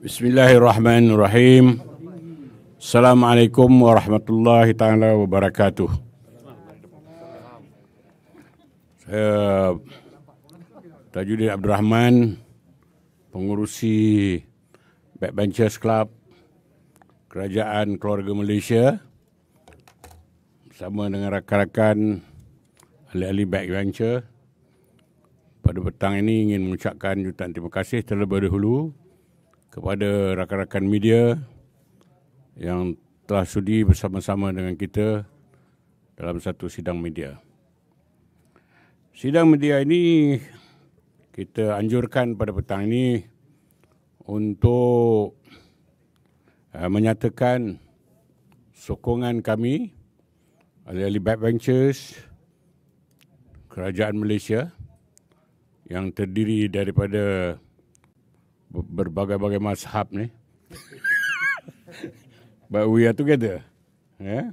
Bismillahirrahmanirrahim. Assalamualaikum warahmatullahi taala wabarakatuh. Saya Tajuddin Abdul Rahman, pengurusi Backbenchers Club Kerajaan Keluarga Malaysia bersama dengan rakan-rakan ahli-ahli Backbencher pada petang ini ingin mengucapkan jutaan terima kasih terlebih dahulu kepada rakan-rakan media yang telah sudi bersama-sama dengan kita dalam satu sidang media. Sidang media ini kita anjurkan pada petang ini untuk eh, menyatakan sokongan kami oleh Ali Ventures, Kerajaan Malaysia, yang terdiri daripada berbagai-bagai mazhab ni. But we are together. Yeah?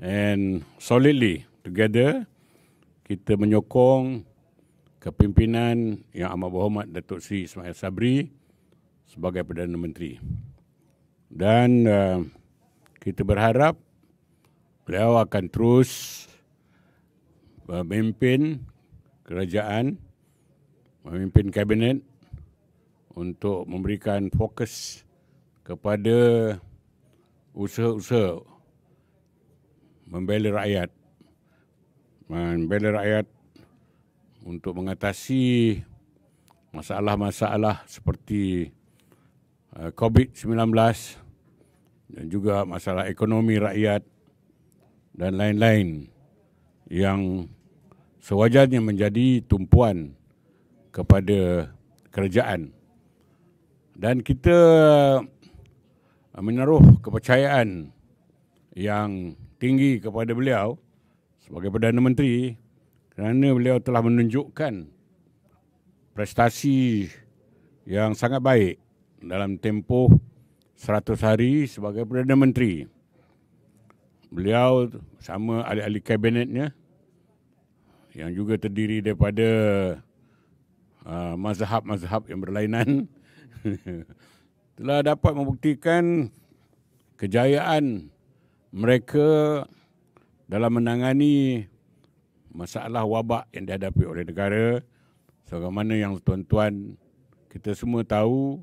And solidly together, kita menyokong kepimpinan yang amat berhormat Datuk Seri Ismail Sabri sebagai Perdana Menteri. Dan uh, kita berharap beliau akan terus memimpin kerajaan memimpin kabinet untuk memberikan fokus kepada usaha-usaha membela rakyat membela rakyat untuk mengatasi masalah-masalah seperti eh, COVID-19 dan juga masalah ekonomi rakyat dan lain-lain yang sewajarnya menjadi tumpuan kepada kerajaan dan kita uh, menaruh kepercayaan yang tinggi kepada beliau sebagai Perdana Menteri kerana beliau telah menunjukkan prestasi yang sangat baik dalam tempoh 100 hari sebagai Perdana Menteri. Beliau sama ahli-ahli kabinetnya yang juga terdiri daripada Ah, mazhab-mazhab yang berlainan telah dapat membuktikan kejayaan mereka dalam menangani masalah wabak yang dihadapi oleh negara sebagaimana yang tuan-tuan kita semua tahu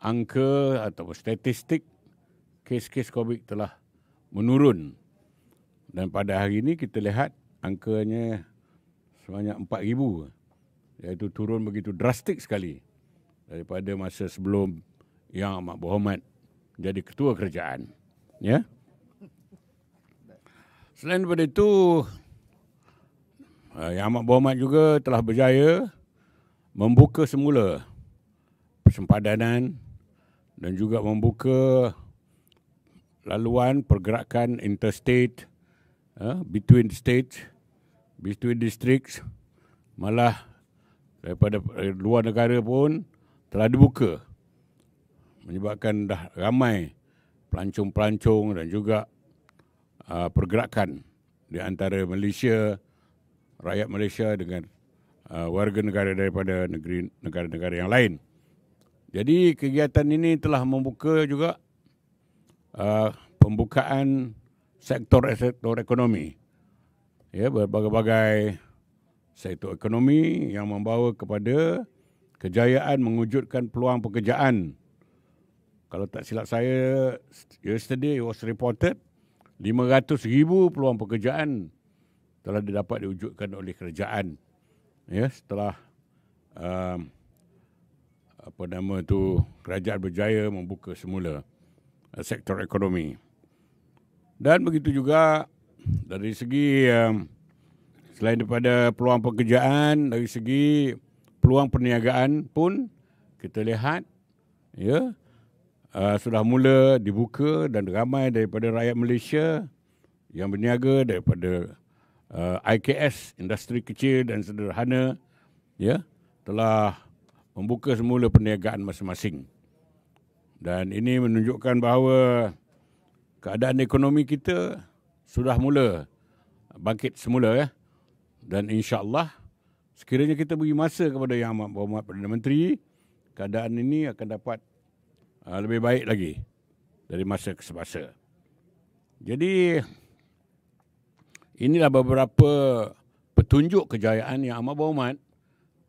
angka atau statistik kes-kes COVID telah menurun dan pada hari ini kita lihat angkanya sebanyak iaitu turun begitu drastik sekali daripada masa sebelum Yang Amat Berhormat jadi ketua kerajaan. Ya. Selain daripada itu, eh, Yang Amat Berhormat juga telah berjaya membuka semula persempadanan dan juga membuka laluan pergerakan interstate uh, between states, between districts, malah daripada luar negara pun telah dibuka menyebabkan dah ramai pelancong-pelancong dan juga uh, pergerakan di antara Malaysia rakyat Malaysia dengan uh, warga negara daripada negeri negara-negara yang lain. Jadi kegiatan ini telah membuka juga uh, pembukaan sektor-sektor ekonomi. Ya berbagai-bagai sektor ekonomi yang membawa kepada kejayaan mengujudkan peluang pekerjaan. Kalau tak silap saya, yesterday was reported 500 ribu peluang pekerjaan telah dapat diwujudkan oleh kerajaan. Ya, setelah um, apa nama tu kerajaan berjaya membuka semula uh, sektor ekonomi. Dan begitu juga dari segi um, Selain daripada peluang pekerjaan dari segi peluang perniagaan pun kita lihat ya uh, sudah mula dibuka dan ramai daripada rakyat Malaysia yang berniaga daripada uh, IKS industri kecil dan sederhana ya telah membuka semula perniagaan masing-masing. Dan ini menunjukkan bahawa keadaan ekonomi kita sudah mula bangkit semula ya dan insyaallah sekiranya kita beri masa kepada Yang Amat Berhormat Perdana Menteri keadaan ini akan dapat uh, lebih baik lagi dari masa ke semasa. Jadi inilah beberapa petunjuk kejayaan Yang Amat Berhormat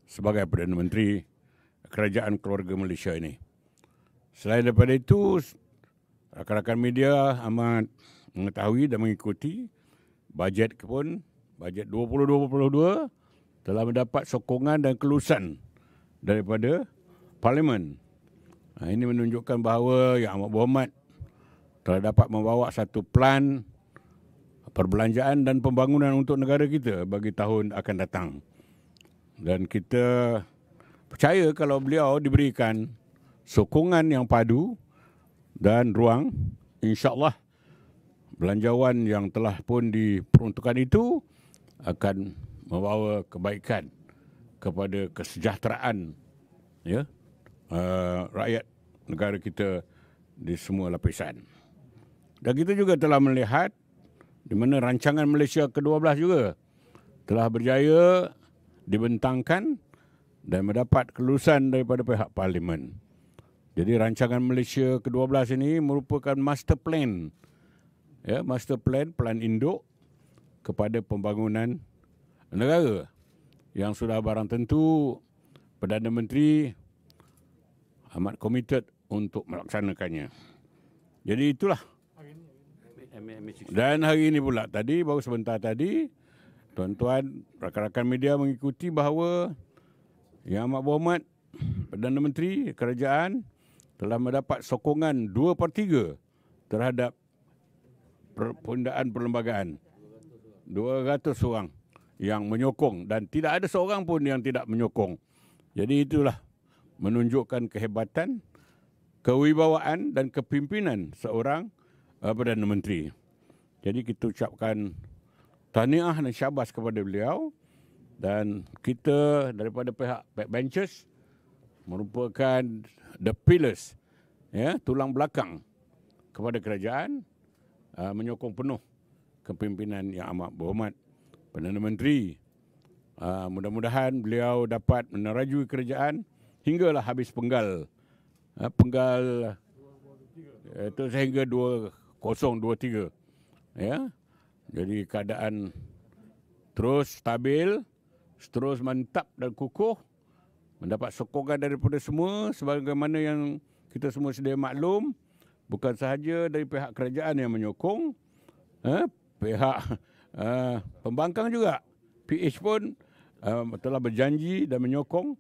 sebagai Perdana Menteri Kerajaan Keluarga Malaysia ini. Selain daripada itu rakan-rakan media amat mengetahui dan mengikuti bajet pun bajet 2022 telah mendapat sokongan dan kelulusan daripada parlimen. Ha, ini menunjukkan bahawa Yang Amat Berhormat telah dapat membawa satu plan perbelanjaan dan pembangunan untuk negara kita bagi tahun akan datang. Dan kita percaya kalau beliau diberikan sokongan yang padu dan ruang, insyaAllah belanjawan yang telah pun diperuntukkan itu akan membawa kebaikan kepada kesejahteraan ya uh, rakyat negara kita di semua lapisan. Dan kita juga telah melihat di mana rancangan Malaysia ke-12 juga telah berjaya dibentangkan dan mendapat kelulusan daripada pihak parlimen. Jadi rancangan Malaysia ke-12 ini merupakan master plan ya master plan plan induk kepada pembangunan negara yang sudah barang tentu Perdana Menteri amat komited untuk melaksanakannya. Jadi itulah. Dan hari ini pula tadi, baru sebentar tadi, tuan-tuan, rakan-rakan media mengikuti bahawa Yang Amat Berhormat Perdana Menteri Kerajaan telah mendapat sokongan dua per terhadap perpindahan perlembagaan. 200 orang yang menyokong dan tidak ada seorang pun yang tidak menyokong. Jadi itulah menunjukkan kehebatan, kewibawaan dan kepimpinan seorang uh, Perdana Menteri. Jadi kita ucapkan tahniah dan syabas kepada beliau dan kita daripada pihak backbenchers merupakan the pillars ya tulang belakang kepada kerajaan uh, menyokong penuh kepimpinan yang amat berhormat Perdana Menteri. Ah, mudah-mudahan beliau dapat menerajui kerajaan hinggalah habis penggal. Ah, penggal itu eh, sehingga 2023. Ya. Jadi keadaan terus stabil, terus mantap dan kukuh mendapat sokongan daripada semua sebagaimana yang kita semua sedia maklum bukan sahaja dari pihak kerajaan yang menyokong eh, pihak uh, pembangkang juga. PH pun uh, telah berjanji dan menyokong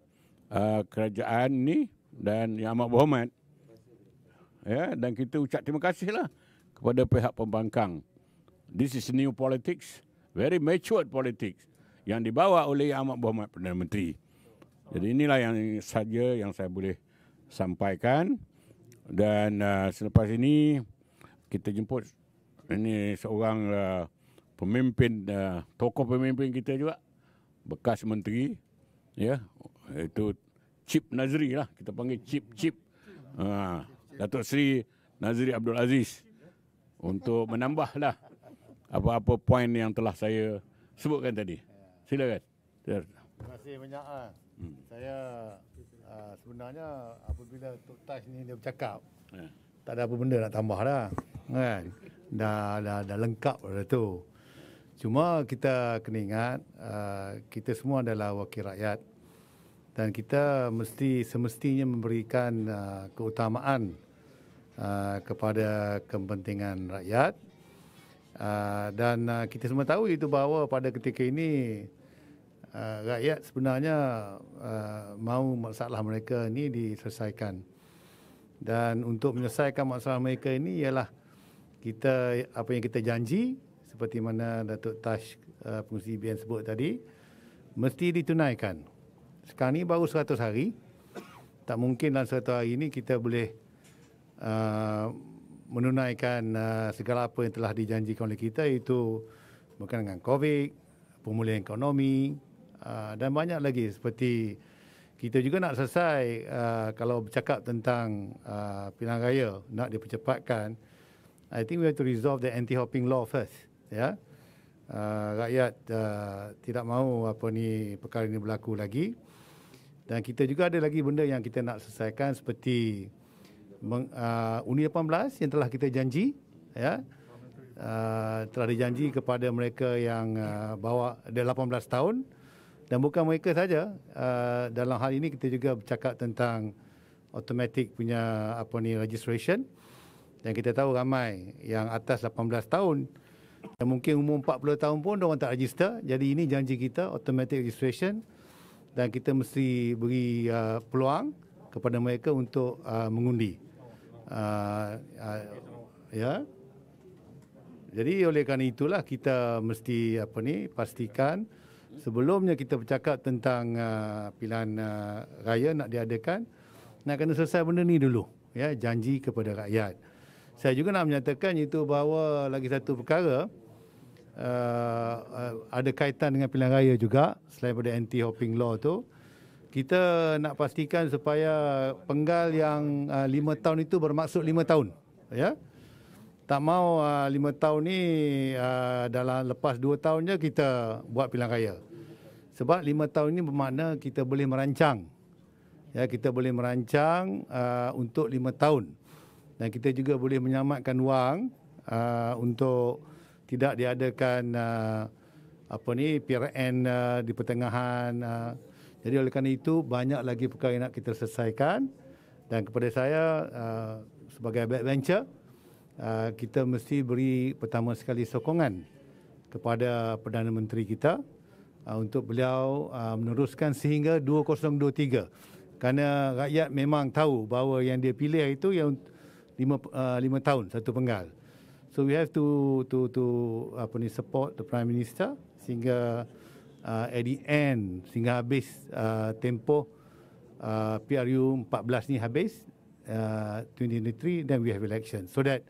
uh, kerajaan ini dan Yang Amat Berhormat. Ya, dan kita ucap terima kasihlah kepada pihak pembangkang. This is new politics, very mature politics yang dibawa oleh Yang Amat Berhormat Perdana Menteri. Jadi inilah yang saja yang saya boleh sampaikan dan uh, selepas ini kita jemput ini seorang uh, pemimpin uh, tokoh pemimpin kita juga bekas menteri ya itu Chip Nazri lah kita panggil Chip Chip uh, Datuk Seri Nazri Abdul Aziz untuk menambahlah apa-apa poin yang telah saya sebutkan tadi. Silakan. Terima kasih banyak. Lah. Saya uh, sebenarnya apabila Tok tas ni dia bercakap, yeah. tak ada apa benda nak tambah dah. Kan? dah dah dah lengkap dah tu. Cuma kita kena ingat uh, kita semua adalah wakil rakyat dan kita mesti semestinya memberikan uh, keutamaan uh, kepada kepentingan rakyat. Uh, dan uh, kita semua tahu itu bahawa pada ketika ini uh, rakyat sebenarnya uh, mahu masalah mereka ini diselesaikan. Dan untuk menyelesaikan masalah mereka ini ialah kita apa yang kita janji seperti mana Datuk Tash eh, uh, pengurusi BN sebut tadi mesti ditunaikan. Sekarang ni baru 100 hari. Tak mungkin dalam satu hari ini kita boleh uh, menunaikan uh, segala apa yang telah dijanjikan oleh kita itu berkaitan dengan COVID, pemulihan ekonomi uh, dan banyak lagi seperti kita juga nak selesai uh, kalau bercakap tentang uh, pilihan raya nak dipercepatkan I think we have to resolve the anti-hopping law first. yeah? Ya. uh, rakyat uh, tidak mahu apa ni perkara ini berlaku lagi. Dan kita juga ada lagi benda yang kita nak selesaikan seperti meng, uh, Uni 18 yang telah kita janji. Ya, uh, telah dijanji kepada mereka yang uh, bawa ada 18 tahun dan bukan mereka saja. Uh, dalam hal ini kita juga bercakap tentang automatic punya apa ni registration. Uh, dan kita tahu ramai yang atas 18 tahun dan mungkin umur 40 tahun pun orang tak register. Jadi ini janji kita automatic registration dan kita mesti beri uh, peluang kepada mereka untuk uh, mengundi. Uh, uh, ya. Jadi oleh kerana itulah kita mesti apa ni pastikan sebelumnya kita bercakap tentang uh, pilihan uh, raya nak diadakan nak kena selesai benda ni dulu ya janji kepada rakyat saya juga nak menyatakan itu bahawa lagi satu perkara uh, uh, ada kaitan dengan pilihan raya juga selain daripada anti hopping law tu kita nak pastikan supaya penggal yang uh, lima tahun itu bermaksud lima tahun ya yeah? tak mau uh, lima tahun ni uh, dalam lepas dua tahun je kita buat pilihan raya sebab lima tahun ini bermakna kita boleh merancang ya kita boleh merancang uh, untuk lima tahun dan kita juga boleh menyamakan wang uh, untuk tidak diadakan uh, apa ni PRN uh, di pertengahan. Uh. Jadi oleh kerana itu banyak lagi perkara yang nak kita selesaikan dan kepada saya uh, sebagai backbencher uh, kita mesti beri pertama sekali sokongan kepada Perdana Menteri kita uh, untuk beliau uh, meneruskan sehingga 2023. Kerana rakyat memang tahu bahawa yang dia pilih itu yang untuk lima, uh, lima tahun satu penggal. So we have to to to apa ni support the prime minister sehingga uh, at the end sehingga habis uh, tempo uh, PRU 14 ni habis uh, 2023 then we have election so that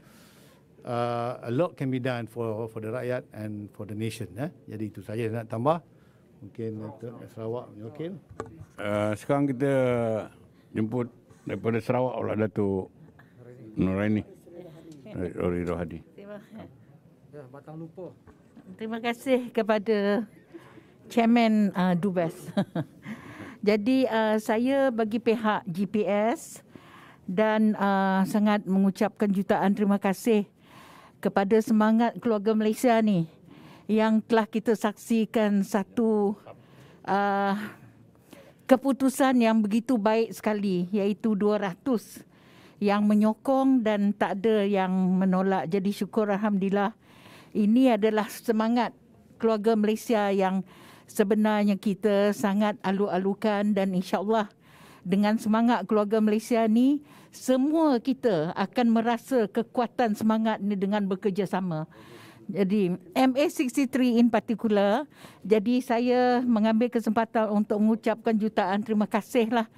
uh, a lot can be done for for the rakyat and for the nation. Eh? Jadi itu saja nak tambah. Mungkin Dr. Sarawak menyokin. Uh, sekarang kita jemput daripada Sarawak oleh Datuk Nuraini. Eh, Ori Rohadi. Terima kasih. Ya, batang lupa. Terima kasih kepada Chairman uh, Dubes. Jadi uh, saya bagi pihak GPS dan uh, sangat mengucapkan jutaan terima kasih kepada semangat keluarga Malaysia ni yang telah kita saksikan satu uh, keputusan yang begitu baik sekali iaitu 200 yang menyokong dan tak ada yang menolak. Jadi syukur Alhamdulillah ini adalah semangat keluarga Malaysia yang sebenarnya kita sangat alu-alukan dan insyaAllah dengan semangat keluarga Malaysia ni semua kita akan merasa kekuatan semangat ni dengan bekerjasama. Jadi MA63 in particular, jadi saya mengambil kesempatan untuk mengucapkan jutaan terima kasihlah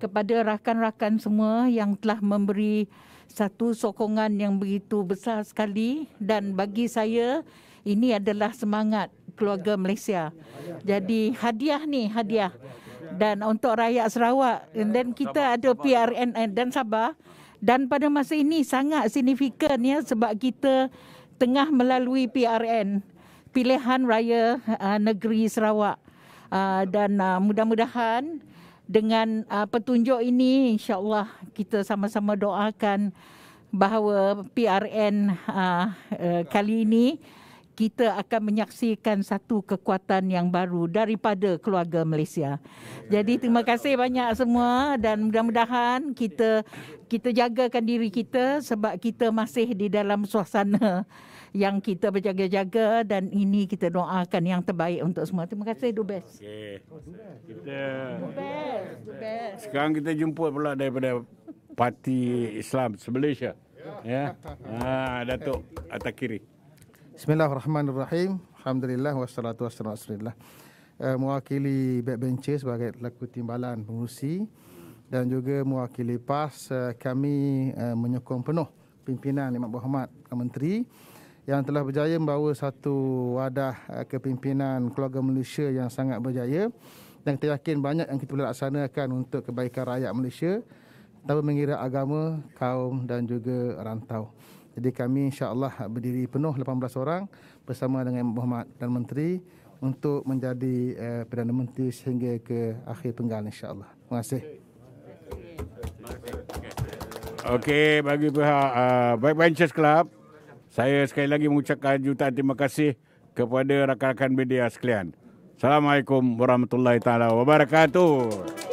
kepada rakan-rakan semua yang telah memberi satu sokongan yang begitu besar sekali dan bagi saya ini adalah semangat keluarga Malaysia. Jadi hadiah ni hadiah dan untuk rakyat Sarawak eh, dan kita ada PRN dan Sabah dan pada masa ini sangat signifikan ya sebab kita tengah melalui PRN pilihan raya ah, negeri Sarawak ah, dan ah, mudah-mudahan dengan uh, petunjuk ini insyaallah kita sama-sama doakan bahawa PRN uh, ah, uh, eh, kali ini kita akan menyaksikan satu kekuatan yang baru daripada keluarga Malaysia. Jadi terima kasih banyak semua dan mudah-mudahan kita kita jagakan diri kita sebab kita masih di dalam suasana yang kita berjaga-jaga dan ini kita doakan yang terbaik untuk semua. Terima kasih the best. Okay. Kita the best, the best. Sekarang kita jumpa pula daripada Parti Islam Malaysia. Ya. Ha Datuk atas kiri. Bismillahirrahmanirrahim. Alhamdulillah wassalatu wassalamu ala rasulillah. Uh, mewakili backbencher sebagai laku timbalan pengurusi dan juga mewakili PAS uh, kami uh, menyokong penuh pimpinan Imam Muhammad Menteri yang telah berjaya membawa satu wadah eh, kepimpinan keluarga Malaysia yang sangat berjaya dan kita yakin banyak yang kita boleh laksanakan untuk kebaikan rakyat Malaysia tanpa mengira agama, kaum dan juga rantau. Jadi kami insya-Allah berdiri penuh 18 orang bersama dengan Muhammad dan menteri untuk menjadi uh, Perdana Menteri sehingga ke akhir penggal insya-Allah. Terima kasih. Okey, bagi pihak uh, eh, Bike Club saya sekali lagi mengucapkan jutaan terima kasih kepada rakan-rakan media sekalian. Assalamualaikum warahmatullahi taala wabarakatuh.